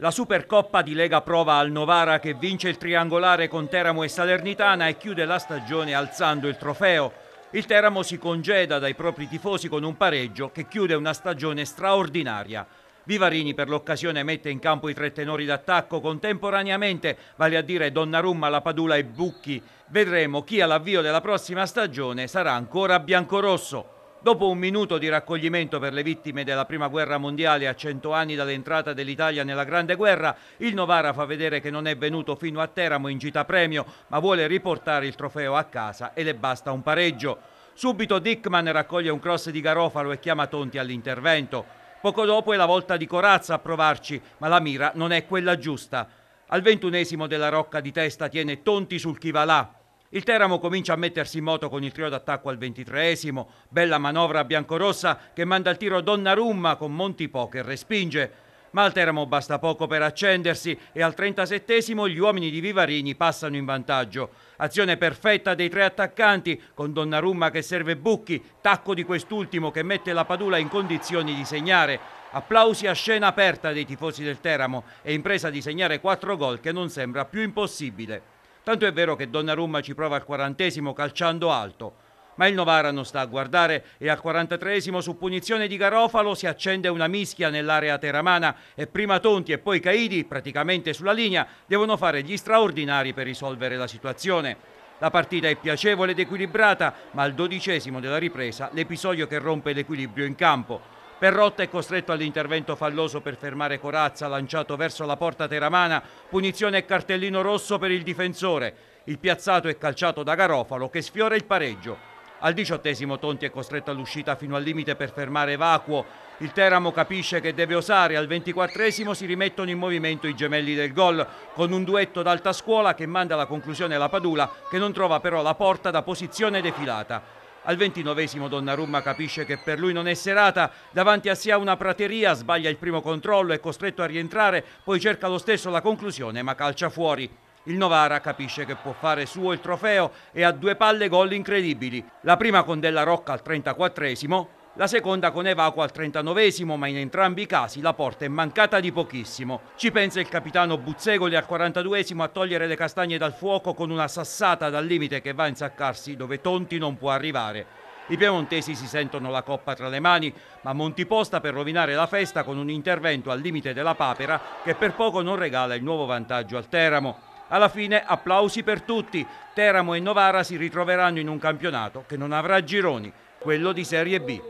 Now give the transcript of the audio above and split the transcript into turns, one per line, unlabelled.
La Supercoppa di Lega prova al Novara che vince il triangolare con Teramo e Salernitana e chiude la stagione alzando il trofeo. Il Teramo si congeda dai propri tifosi con un pareggio che chiude una stagione straordinaria. Vivarini per l'occasione mette in campo i tre tenori d'attacco contemporaneamente, vale a dire Donnarumma, La Padula e Bucchi. Vedremo chi all'avvio della prossima stagione sarà ancora biancorosso. Dopo un minuto di raccoglimento per le vittime della Prima Guerra Mondiale a cento anni dall'entrata dell'Italia nella Grande Guerra, il Novara fa vedere che non è venuto fino a Teramo in gita premio, ma vuole riportare il trofeo a casa e le basta un pareggio. Subito Dickman raccoglie un cross di Garofalo e chiama Tonti all'intervento. Poco dopo è la volta di Corazza a provarci, ma la mira non è quella giusta. Al ventunesimo della Rocca di testa tiene Tonti sul chi il Teramo comincia a mettersi in moto con il trio d'attacco al ventitreesimo, bella manovra biancorossa che manda il tiro Donnarumma con Monti Po che respinge. Ma al Teramo basta poco per accendersi e al 37 gli uomini di Vivarini passano in vantaggio. Azione perfetta dei tre attaccanti con Donnarumma che serve Bucchi, tacco di quest'ultimo che mette la Padula in condizioni di segnare. Applausi a scena aperta dei tifosi del Teramo e impresa di segnare quattro gol che non sembra più impossibile. Tanto è vero che Donnarumma ci prova al quarantesimo calciando alto, ma il Novara non sta a guardare e al 43 esimo su punizione di Garofalo si accende una mischia nell'area teramana e prima Tonti e poi Caidi, praticamente sulla linea, devono fare gli straordinari per risolvere la situazione. La partita è piacevole ed equilibrata, ma al dodicesimo della ripresa l'episodio che rompe l'equilibrio in campo. Perrotta è costretto all'intervento falloso per fermare Corazza lanciato verso la porta teramana, punizione e cartellino rosso per il difensore. Il piazzato è calciato da Garofalo che sfiora il pareggio. Al diciottesimo Tonti è costretto all'uscita fino al limite per fermare Evacuo. Il Teramo capisce che deve osare. Al ventiquattresimo si rimettono in movimento i gemelli del gol con un duetto d'alta scuola che manda alla conclusione la Padula che non trova però la porta da posizione defilata. Al ventinovesimo Donnarumma capisce che per lui non è serata, davanti a sé una prateria, sbaglia il primo controllo, è costretto a rientrare, poi cerca lo stesso la conclusione ma calcia fuori. Il Novara capisce che può fare suo il trofeo e ha due palle gol incredibili, la prima con Della Rocca al 34esimo la seconda con evacuo al 39esimo, ma in entrambi i casi la porta è mancata di pochissimo. Ci pensa il capitano Buzzegoli al 42esimo a togliere le castagne dal fuoco con una sassata dal limite che va a insaccarsi dove Tonti non può arrivare. I piemontesi si sentono la coppa tra le mani, ma Montiposta per rovinare la festa con un intervento al limite della papera che per poco non regala il nuovo vantaggio al Teramo. Alla fine applausi per tutti. Teramo e Novara si ritroveranno in un campionato che non avrà gironi, quello di Serie B.